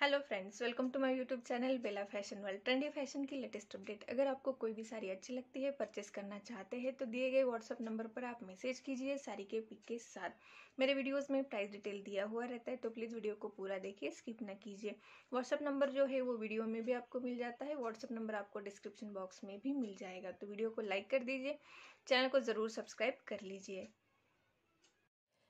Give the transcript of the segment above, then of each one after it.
hello friends welcome to my YouTube channel Bela fashion world trendy fashion की latest update अगर आपको कोई भी साड़ी अच्छी लगती है परचेस करना चाहते हैं तो दिए गए व्हाट्सअप नंबर पर आप मैसेज कीजिए साड़ी के पिक के साथ मेरे वीडियोस में प्राइस डिटेल दिया हुआ रहता है तो प्लीज़ वीडियो को पूरा देखिए स्किप ना कीजिए व्हाट्सअप नंबर जो है वो वीडियो में भी आपको मिल जाता है व्हाट्सअप नंबर आपको डिस्क्रिप्शन बॉक्स में भी मिल जाएगा तो वीडियो को लाइक कर दीजिए चैनल को ज़रूर सब्सक्राइब कर लीजिए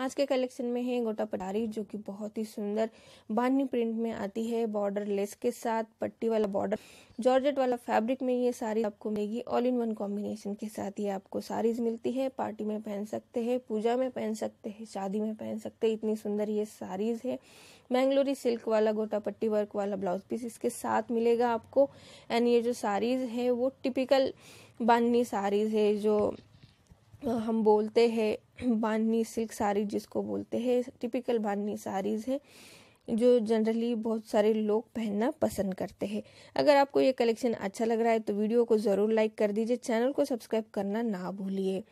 आज के कलेक्शन में है गोटा पटारी जो कि बहुत ही सुंदर बानी प्रिंट में आती है बॉर्डर लेस के साथ पट्टी वाला बॉर्डर जॉर्जेट वाला फैब्रिक में ये साड़ी आपको मिलेगी ऑल इन वन कॉम्बिनेशन के साथ ये आपको साड़ीज मिलती है पार्टी में पहन सकते हैं पूजा में पहन सकते हैं शादी में पहन सकते हैं इतनी सुंदर ये साड़ीज है मैंगलोरी सिल्क वाला गोटा पट्टी वर्क वाला ब्लाउज पीस इसके साथ मिलेगा आपको एंड ये जो साड़ीज है वो टिपिकल बानी साड़ीज है जो हम बोलते हैं बांधनी सिल्क साड़ी जिसको बोलते हैं टिपिकल बांधनी साड़ीज़ है जो जनरली बहुत सारे लोग पहनना पसंद करते हैं अगर आपको ये कलेक्शन अच्छा लग रहा है तो वीडियो को ज़रूर लाइक कर दीजिए चैनल को सब्सक्राइब करना ना भूलिए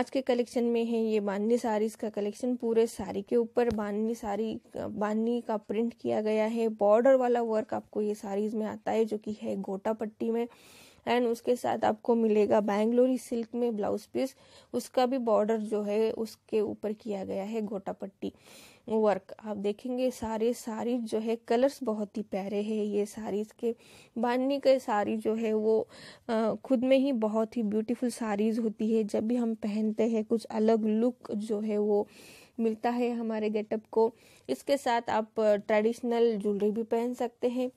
आज के कलेक्शन में है ये बांधनी साड़ीज़ का कलेक्शन पूरे साड़ी के ऊपर बांधनी साड़ी बांधनी का प्रिंट किया गया है बॉर्डर वाला वर्क आपको ये साड़ीज़ में आता है जो कि है गोटा पट्टी में एंड उसके साथ आपको मिलेगा बैंगलोरी सिल्क में ब्लाउज पीस उसका भी बॉर्डर जो है उसके ऊपर किया गया है गोटा पट्टी वर्क आप देखेंगे सारे साड़ी जो है कलर्स बहुत ही प्यारे हैं ये साड़ीज़ के बाननी के साड़ी जो है वो आ, खुद में ही बहुत ही ब्यूटीफुल साड़ीज़ होती है जब भी हम पहनते हैं कुछ अलग लुक जो है वो मिलता है हमारे गेटअप को इसके साथ आप ट्रेडिशनल ज्वेलरी भी पहन सकते हैं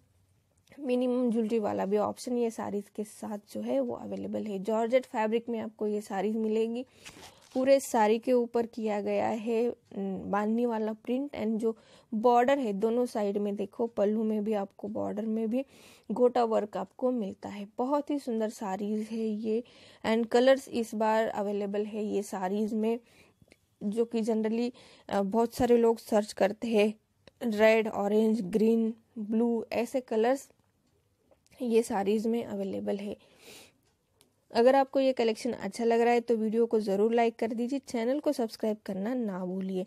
मिनिमम ज्वेलरी वाला भी ऑप्शन ये साड़ीज़ के साथ जो है वो अवेलेबल है जॉर्जेट फैब्रिक में आपको ये साड़ीज़ मिलेगी पूरे साड़ी के ऊपर किया गया है बांधनी वाला प्रिंट एंड जो बॉर्डर है दोनों साइड में देखो पल्लू में भी आपको बॉर्डर में भी गोटा वर्क आपको मिलता है बहुत ही सुंदर साड़ीज़ है ये एंड कलर्स इस बार अवेलेबल है ये साड़ीज़ में जो कि जनरली बहुत सारे लोग सर्च करते हैं रेड ऑरेंज ग्रीन ब्लू ऐसे कलर्स ये सारीज में अवेलेबल है अगर आपको ये कलेक्शन अच्छा लग रहा है तो वीडियो को ज़रूर लाइक कर दीजिए चैनल को सब्सक्राइब करना ना भूलिए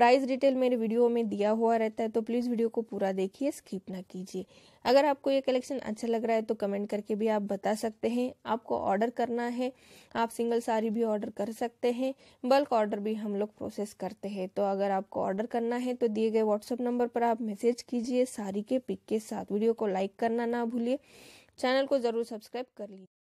प्राइस डिटेल मेरे वीडियो में दिया हुआ रहता है तो प्लीज़ वीडियो को पूरा देखिए स्किप ना कीजिए अगर आपको ये कलेक्शन अच्छा लग रहा है तो कमेंट करके भी आप बता सकते हैं आपको ऑर्डर करना है आप सिंगल साड़ी भी ऑर्डर कर सकते हैं बल्क ऑर्डर भी हम लोग प्रोसेस करते हैं तो अगर आपको ऑर्डर करना है तो दिए गए व्हाट्सअप नंबर पर आप मैसेज कीजिए साड़ी के पिक के साथ वीडियो को लाइक करना ना भूलिए चैनल को ज़रूर सब्सक्राइब कर लीजिए